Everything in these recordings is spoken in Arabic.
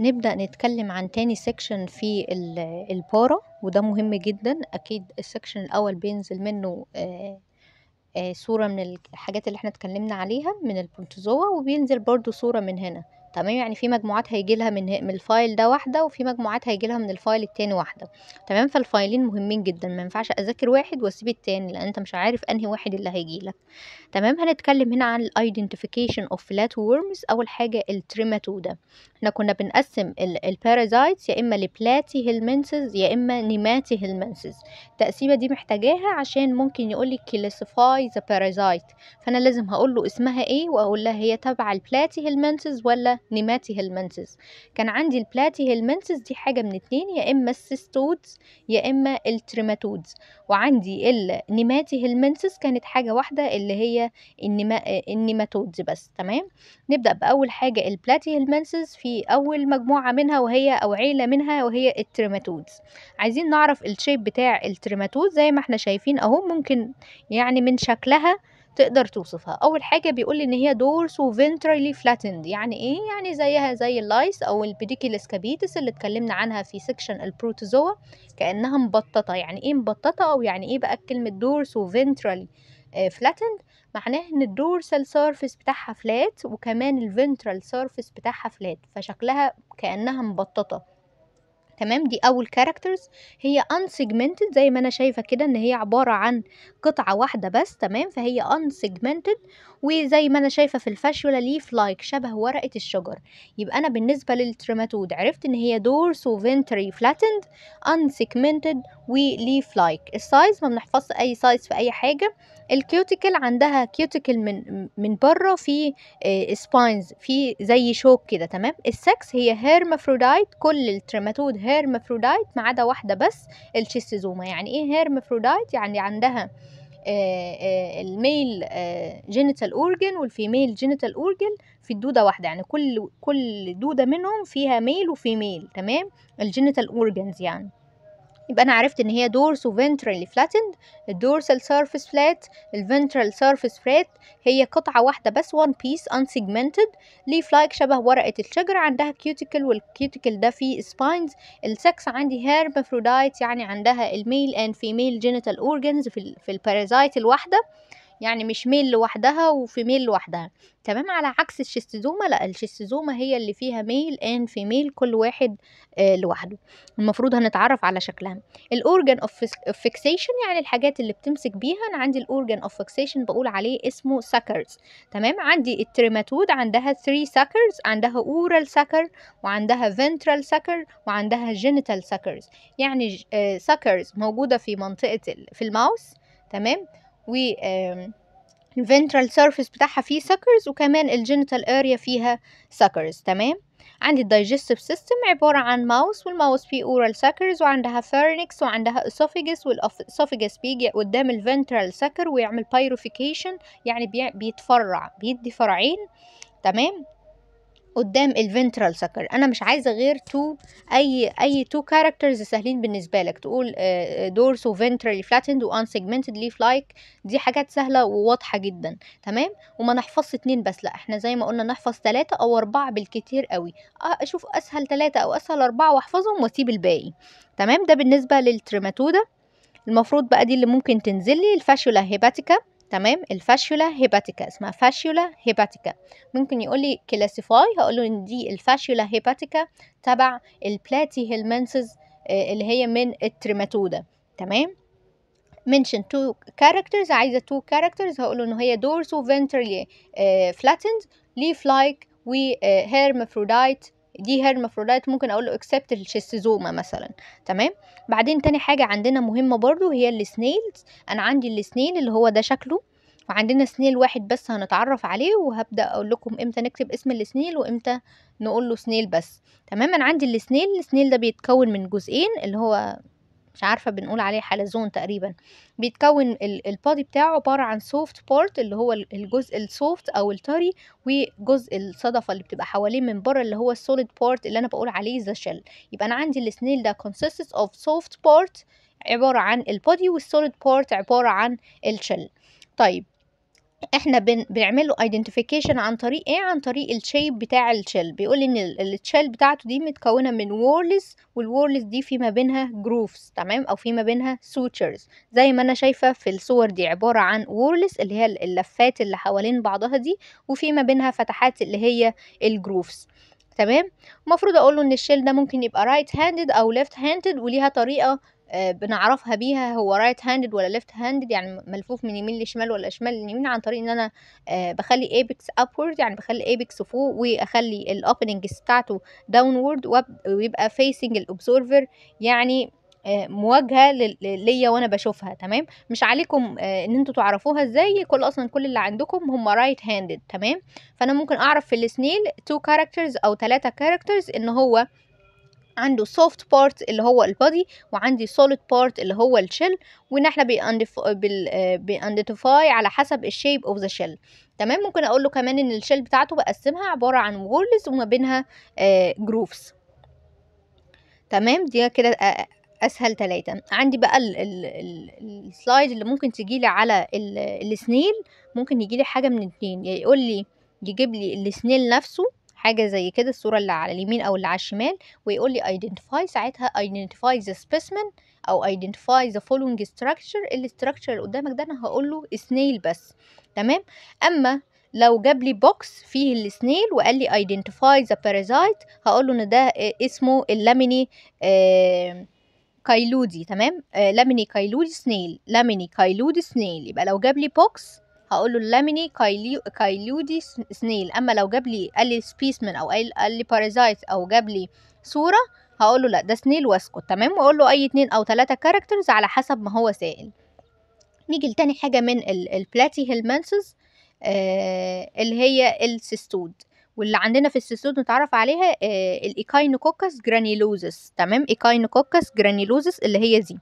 نبدأ نتكلم عن تاني سكشن في البارا وده مهم جدا أكيد السكشن الأول بينزل منه آه، آه، صورة من الحاجات اللي احنا اتكلمنا عليها من البروتوزوا وبينزل برضو صورة من هنا تمام يعني في مجموعات هيجي لها من من الفايل ده واحده وفي مجموعات هيجي لها من الفايل التاني واحده تمام فالفايلين مهمين جدا ما ينفعش اذاكر واحد واسيب التاني لان انت مش عارف انهي واحد اللي هيجي لك تمام هنتكلم هنا عن الايدنتيفيكيشن اوف فلات وورمز اول حاجه التريماتودا احنا كنا بنقسم البارازايتس يا اما لبلاتي هيلمنسز يا اما نيماتي هيلمنسز التقسيمه دي محتاجاها عشان ممكن يقول لي كلاسيفاي ذا بارازايت فانا لازم هقول له اسمها ايه واقول لها هي تبع البلاتي هيلمنسز ولا نيماتي نيماته كان عندي البلاتي المنسس دي حاجة من اتنين يا إما السيستودز يا إما التريماتودز وعندي النيماتي المنسس كانت حاجة واحدة اللي هي النما... النيماتودز بس تمام نبدأ بأول حاجة البلاتي المنسس في أول مجموعة منها وهي أو عيلة منها وهي التريماتودز عايزين نعرف الشيب بتاع التريماتودز زي ما احنا شايفين اهو ممكن يعني من شكلها تقدر توصفها اول حاجه بيقول ان هي دورسو فنترالي فلاتند يعني ايه يعني زيها زي اللايس او البيديكيلس كابيتس اللي اتكلمنا عنها في سكشن البروتوزوا كانها مبططه يعني ايه مبططه او يعني ايه بقى كلمه دورسو فنترالي فلاتند معناه ان الدورسال سيرفيس بتاعها فلات وكمان الفنترال سيرفيس بتاعها فلات فشكلها كانها مبططه تمام دي اول كاركترز هي unsegmented زي ما انا شايفه كده ان هي عباره عن قطعه واحده بس تمام فهي unsegmented وزي ما انا شايفه في الفاشولا ليف لايك شبه ورقه الشجر يبقى انا بالنسبه للتريماتود عرفت ان هي دورس وفنتري فلاتند unsegmented وليف لايك السايز ما بنحفظش اي سايز في اي حاجه الكيوتيكل عندها كيوتيكل من من بره في سباينز آه، في زي شوك كده تمام السكس هي هيرمافرودايت كل التريماتود هيرمافرودايت ما عدا واحده بس الشيستوزوما يعني ايه هيرمافرودايت يعني عندها الميل جينيتال اورجن والفيميل جينيتال اورجن في الدوده واحده يعني كل كل دوده منهم فيها ميل وفيميل تمام الجينيتال اورجنز يعني يبقى انا عرفت ان هي دورس وفنترالي فلاتند الدورسال سيرفيس فلات الفنترال سيرفيس فلات هي قطعه واحده بس وان بيس انسيجمنتد ليف لايك شبه ورقه الشجر عندها كيوتيكل والكيوتيكل ده فيه سباينز السكس عندي هيرمافرودايت يعني عندها الميل اند فيميل جينيتال اورجنز في, في البارازايت الواحده يعني مش ميل لوحدها وفي ميل لوحدها تمام على عكس الشستزومة لا الشستزومة هي اللي فيها ميل ان في ميل كل واحد آه لوحده المفروض هنتعرف على شكلها الاورجن اوف فيكسيشن يعني الحاجات اللي بتمسك بيها انا عندي الاورجن اوف فيكسيشن بقول عليه اسمه سكرز تمام عندي التريماتود عندها 3 سكرز عندها اورال سكر وعندها فنترال سكر وعندها جينيتال سكرز يعني سكرز آه، موجودة في منطقة في الماوس تمام و الفنترال سيرفيس بتاعها فيه سكرز وكمان الجينيتال اريا فيها سكرز تمام عندي الدايجستيف سيستم عبارة عن ماوس والماوس فيه اورال سكرز وعندها فارنكس وعندها اسوفيجس والاسوفيجس بيجي قدام الفنترال سكر ويعمل بايروفيكيشن يعني بيتفرع بيدي فرعين تمام قدام الفنترال سكر انا مش عايزه غير تو اي اي تو كاركترز سهلين بالنسبه لك تقول دورس وفنترالي فلاتند وان سيجمنتد ليف لايك دي حاجات سهله وواضحه جدا تمام وما نحفظش اتنين بس لا احنا زي ما قلنا نحفظ ثلاثه او اربعه بالكتير قوي اشوف اسهل ثلاثه او اسهل اربعه واحفظهم واسيب الباقي تمام ده بالنسبه للتريماتودا المفروض بقى دي اللي ممكن تنزل لي الفاشولا هيباتيكا تمام الفاشيولا هيباتيكا اسمها فاشيولا هيباتيكا ممكن يقول لي كلاسيفاي هقول له ان دي الفاشيولا هيباتيكا تبع البلاتي آه، هيلمنسز اللي هي من التريماتودا تمام منشن two characters عايزة two characters هقوله إن هي dorsal ventrally فلاتند آه، flattened leaf like و آه، hermaphrodite دي مفرولات ممكن اقول له اكسبت الشيستوزوما مثلا تمام بعدين تاني حاجه عندنا مهمه برضو هي السنيلز انا عندي السنيل اللي هو ده شكله وعندنا سنيل واحد بس هنتعرف عليه وهبدا اقول لكم امتى نكتب اسم السنيل وامتى نقول له سنيل بس تمام انا عندي السنيل السنيل ده بيتكون من جزئين اللي هو مش عارفه بنقول عليه حلزون تقريبا بيتكون البادي بتاعه عباره عن سوفت بورت اللي هو الجزء السوفت او الطري وجزء الصدفه اللي بتبقى حواليه من بره اللي هو السوليد بورت اللي انا بقول عليه ذا شيل يبقى انا عندي السنيل ده consists of soft part عباره عن البادي والسوليد بورت عباره عن الشيل طيب احنا بن... بنعمل عن طريق ايه عن طريق الشيب بتاع الشيل بيقول ان الشيل بتاعته دي متكونه من وورلز والوورلز دي في ما بينها جروفز تمام او في ما بينها سوتشرز زي ما انا شايفه في الصور دي عباره عن وورلز اللي هي اللفات اللي حوالين بعضها دي وفي ما بينها فتحات اللي هي الجروفز تمام المفروض اقول له ان الشيل ده ممكن يبقى رايت هاندد او ليفت هاندد وليها طريقه آه، بنعرفها بيها هو رايت هاندد ولا ليفت هاندد يعني ملفوف من يمين لشمال ولا شمال ليمين عن طريق ان انا آه، بخلي ايبكس ابورد يعني بخلي ايبكس فوق واخلي الاوبننج بتاعته داونورد ويبقى فيسنج الاوبزرفر يعني آه، مواجهه ليا وانا بشوفها تمام مش عليكم ان انتوا تعرفوها ازاي كل اصلا كل اللي عندكم هم رايت هاندد تمام فانا ممكن اعرف في السنيل تو كاركترز او ثلاثه كاركترز ان هو عنده soft part اللي هو البادي وعندي solid part اللي هو الشيل وان احنا بنأيدنتيفاي على حسب الشيب اوف ذا شيل تمام ممكن اقول له كمان ان الشيل بتاعته بقسمها عباره عن وولز وما بينها جروفز آه، تمام دي كده آه، اسهل ثلاثة عندي بقى السلايد اللي ممكن تجيلي على السنيل ممكن يجيلي حاجه من اتنين يا يعني يقول لي يجيب لي السنيل نفسه حاجه زي كده الصوره اللي على اليمين او اللي على الشمال ويقول لي ايدنتيفاي ساعتها ايدنتيفاي ذا سبيسمن او ايدنتيفاي ذا فولوينج ستراكشر الاستراكشر اللي قدامك ده انا هقول له سنيل بس تمام اما لو جاب لي بوكس فيه السنيل وقال لي ايدنتيفاي ذا بارازايت هقول له ان ده اسمه اللاميني آه كايلودي تمام آه لاميني كايلودي سنيل لاميني كايلودي سنيل يبقى لو جاب لي بوكس هقول له اللاميني كايلي كايلودي سنيل اما لو جاب لي قال لي سبيسمن او قال لي بارازايت او جاب لي صوره هقول له لا ده سنيل واسكت تمام واقول له اي اتنين او تلاتة كاركترز على حسب ما هو سائل نيجي لتاني حاجه من البلاتي هيلمانسز آه اللي هي السيستود واللي عندنا في السيستود نتعرف عليها آه الايكاينوكوكس جرانيلوزس تمام ايكاينوكوكس جرانيلوزس اللي هي دي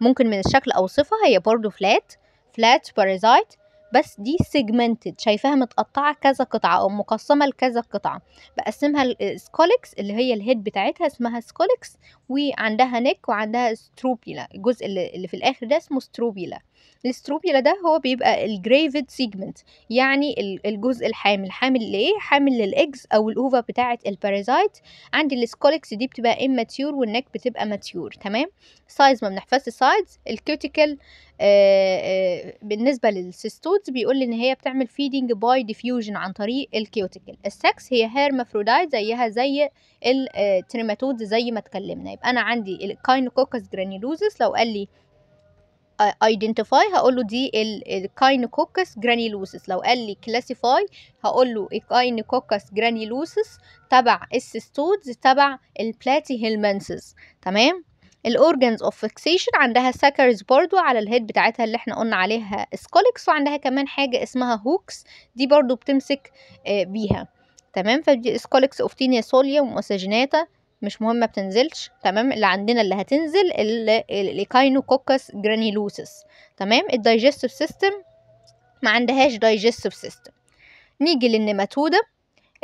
ممكن من الشكل اوصفها هي برضو فلات فلات بارازايت بس دي سيجمنتد شايفاها متقطعه كذا قطعه او مقسمه لكذا قطعه بقسمها السكولكس اللي هي الهيد بتاعتها اسمها سكولكس وعندها نيك وعندها ستروبيلا الجزء اللي في الاخر ده اسمه ستروبيلا الستروبيلا ده هو بيبقى الجريفد سيجمنت يعني الجزء الحامل حامل لايه حامل للاجز او الاوفا بتاعه البارازايت عندي السكولكس دي بتبقى اماتيور والنك بتبقى ماتيور تمام سايز ما بنحفظش سايز الكوتيكال آه، آه، بالنسبه للسيستو الفروت بيقول ان هي بتعمل فيدنج باي ديفيوجن عن طريق الكيوتيكل السكس هي هيرمافرودايت زيها زي التريماتود آه، زي ما اتكلمنا يبقى انا عندي الكاينوكوكس جرانيلوزس لو قال لي ايدنتيفاي آه، هقول له دي الكاينوكوكس جرانيلوسس لو قال لي كلاسيفاي هقول له الكاينوكوكس جرانيلوسس تبع السيستودز تبع البلاتي هيلمنسز تمام الاورجنز اوف فيكسيشن عندها ساكرز برضو على الهيد بتاعتها اللي احنا قلنا عليها سكوليكس وعندها كمان حاجه اسمها هوكس دي برضو بتمسك آه، بيها تمام فدي سكوليكس اوفتينيا سوليا ومساجيناتا مش مهمه بتنزلش تمام اللي عندنا اللي هتنزل الايكاينوكوكس جرانيلوسس تمام الدايجستيف سيستم ما عندهاش دايجستيف سيستم نيجي للنيماتوده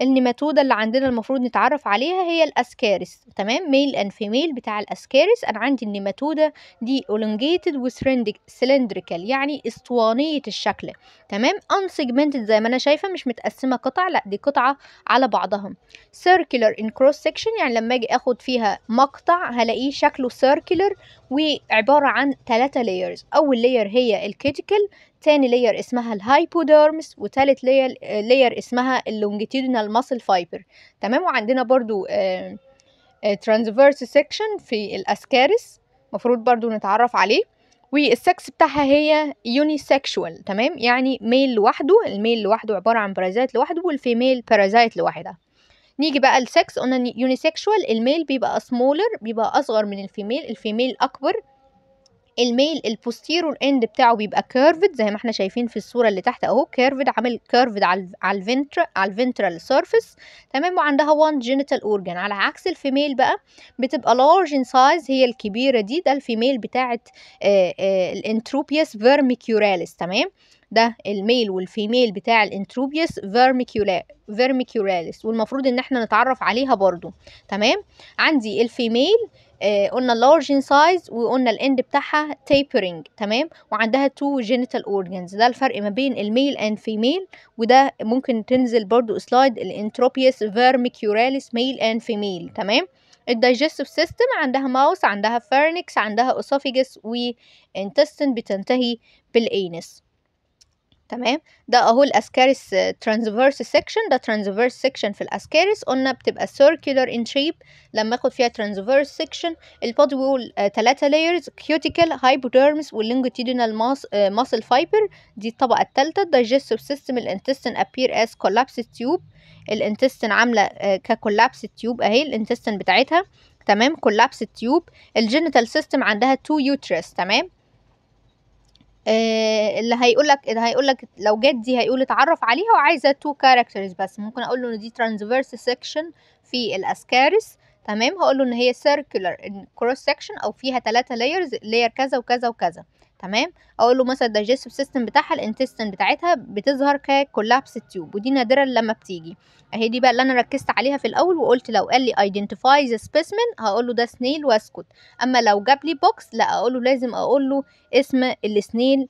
النيماتودا اللي عندنا المفروض نتعرف عليها هي الاسكارس تمام ميل اند فيميل بتاع الاسكارس انا عندي النيماتودا دي اولونجيتد وسلندريكال يعني اسطوانيه الشكل تمام unsegmented زي ما انا شايفه مش متقسمه قطع لا دي قطعه على بعضها سيركلر ان كروس section يعني لما اجي اخد فيها مقطع هلاقيه شكله سيركلر وعبارة عن ثلاثة لايرز أول لاير هي الكيتيكل تاني لاير اسمها الهايبوديرمس وتالت لاير, آه، لاير اسمها اللونجيتيودينال ماسل فايبر تمام وعندنا برضو ترانزفيرس آه، سيكشن آه، في الاسكارس مفروض برضو نتعرف عليه والسكس بتاعها هي يونيسكشوال تمام يعني ميل لوحده الميل لوحده عبارة عن برازات لوحده والفيميل برازات لوحدها نيجي بقى لسكس قلنا يونيسكشوال الميل بيبقى سمولر بيبقى اصغر من الفيميل الفيميل اكبر الميل البوستيرور اند بتاعه بيبقى كيرفد زي ما احنا شايفين في الصوره اللي تحت اهو كيرفد عامل كيرفد على على الفنتر على الفنترال سيرفيس تمام وعندها وان جينيتال اورجان على عكس الفيميل بقى بتبقى لارج ان سايز هي الكبيره دي ده الفيميل بتاعه آه، آه، الانتروبيس فيرميكيوراليس تمام ده الميل والفيميل بتاع الانتروبيوس فيرميكيوراليس والمفروض ان احنا نتعرف عليها برضو تمام عندي الفيميل آه قلنا اللارج ان سايز وقلنا الاند بتاعها تيبرنج تمام وعندها تو جينيتال اورجنز ده الفرق ما بين الميل اند فيميل وده ممكن تنزل برضو سلايد الانتروبيوس فيرميكيوراليس ميل اند فيميل تمام الدايجستيف سيستم عندها ماوس عندها فارنكس عندها اسوفيجس وانتستين بتنتهي بالانس تمام ده اهو الاسكاريس ترانسفيرس سيكشن ده ترانسفيرس سيكشن في الاسكاريس قلنا بتبقى circular ان شيب لما اخد فيها ترانسفيرس سيكشن البودي وول ثلاثة آه، layers cuticle hypodermis والlongitudinal ماسل آه، فايبر دي الطبقة الثالثة الدايجستيف سيستم الانتستين ابير اس كولابس تيوب الانتستين عاملة آه، ككولابس تيوب اهي الانتستين بتاعتها تمام كولابس تيوب الجينيتال سيستم عندها تو يوترس تمام آه، اللي هيقول لك اللي هيقول لك لو جت دي هيقول اتعرف عليها وعايزه تو كاركترز بس ممكن اقول له ان دي ترانزفيرس سيكشن في الاسكارس تمام هقول له ان هي سيركلر كروس سيكشن او فيها ثلاثه لايرز لاير كذا وكذا وكذا تمام اقول له مثلا الدايجستيف سيستم بتاعها الانتستين بتاعتها بتظهر ككولابس تيوب ودي نادرا لما بتيجي اهي دي بقى اللي انا ركزت عليها في الاول وقلت لو قال لي ايدنتيفاي ذا سبيسمن هقول له ده سنيل واسكت اما لو جاب لي بوكس لا اقول له لازم اقول له اسم السنيل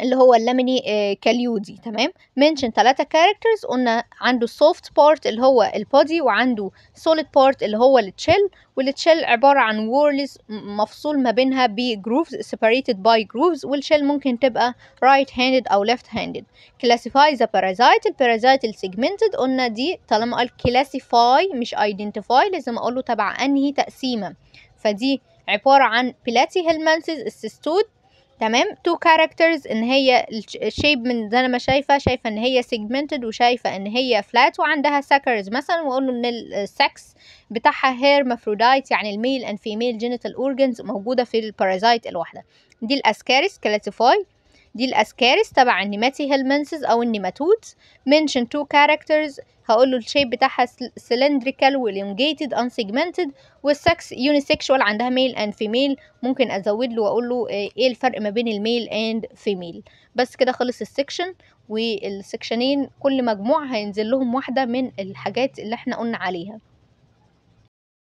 اللي هو اللمني آه، كاليودي تمام منشن ثلاثة كاركترز قلنا عنده soft بارت اللي هو البودي وعنده سوليد بارت اللي هو التشيل والتشيل عبارة عن وورلز مفصول ما بينها بجروفز separated by grooves والشيل ممكن تبقى right handed أو left handed classify the parasite البارازايت segmented قلنا دي طالما قال classify مش identify لازم أقوله تبع أنهي تقسيمة فدي عبارة عن بلاتي هيلمانسيز السيستود تمام تو كاركترز ان هي الشيب من زي ما شايفه شايفه ان هي سيجمنتد وشايفه ان هي فلات وعندها ساكرز مثلا واقول له ان السكس بتاعها هير مفرودايت يعني الميل اند فيميل جينيتال اورجنز موجوده في البارازايت الواحده دي الاسكاريس كلاسيفاي دي الاسكاريس تبع النيماتي هيلمنسز او النيماتود منشن تو كاركترز هقول له الشيب بتاعها cylindrical ان سيجمنتد والسكس يونيسيكشوال عندها ميل اند فيميل ممكن ازود له واقول له آه، ايه الفرق ما بين الميل اند فيميل بس كده خلص السكشن والسكشنين كل مجموعة هينزل لهم واحدة من الحاجات اللي احنا قلنا عليها